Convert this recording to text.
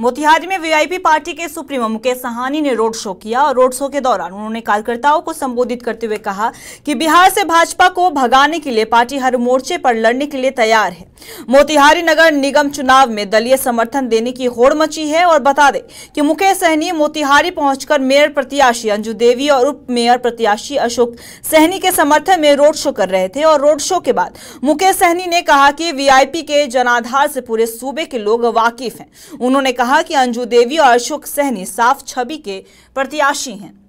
मोतिहारी में VIP party के supremo Mukesh Sahani ने रोड शो किया और रोड शो के दौरान उन्होंने कार्यकर्ताओं को संबोधित करते हुए कहा कि बिहार से भाजपा को भगाने के लिए पार्टी हर मोर्चे पर लड़ने के लिए तैयार है मोतिहारी नगर निगम चुनाव में दलीय समर्थन देने की होड़ मची है और बता दें कि मुकेश सहनी मोतिहारी पहुंचकर मेयर प्रत्याशी अंजू देवी और उप मेयर प्रत्याशी अशोक सहनी के समर्थन में रोड शो कर रहे थे और रोड शो के बाद मुकेश सहनी ने कहा कि वीआईपी के जनाधार से पूरे सूबे के लोग वाकिफ हैं उन्होंने कहा कि अंजू देवी और अशोक सहनी साफ छवि के प्रत्याशी हैं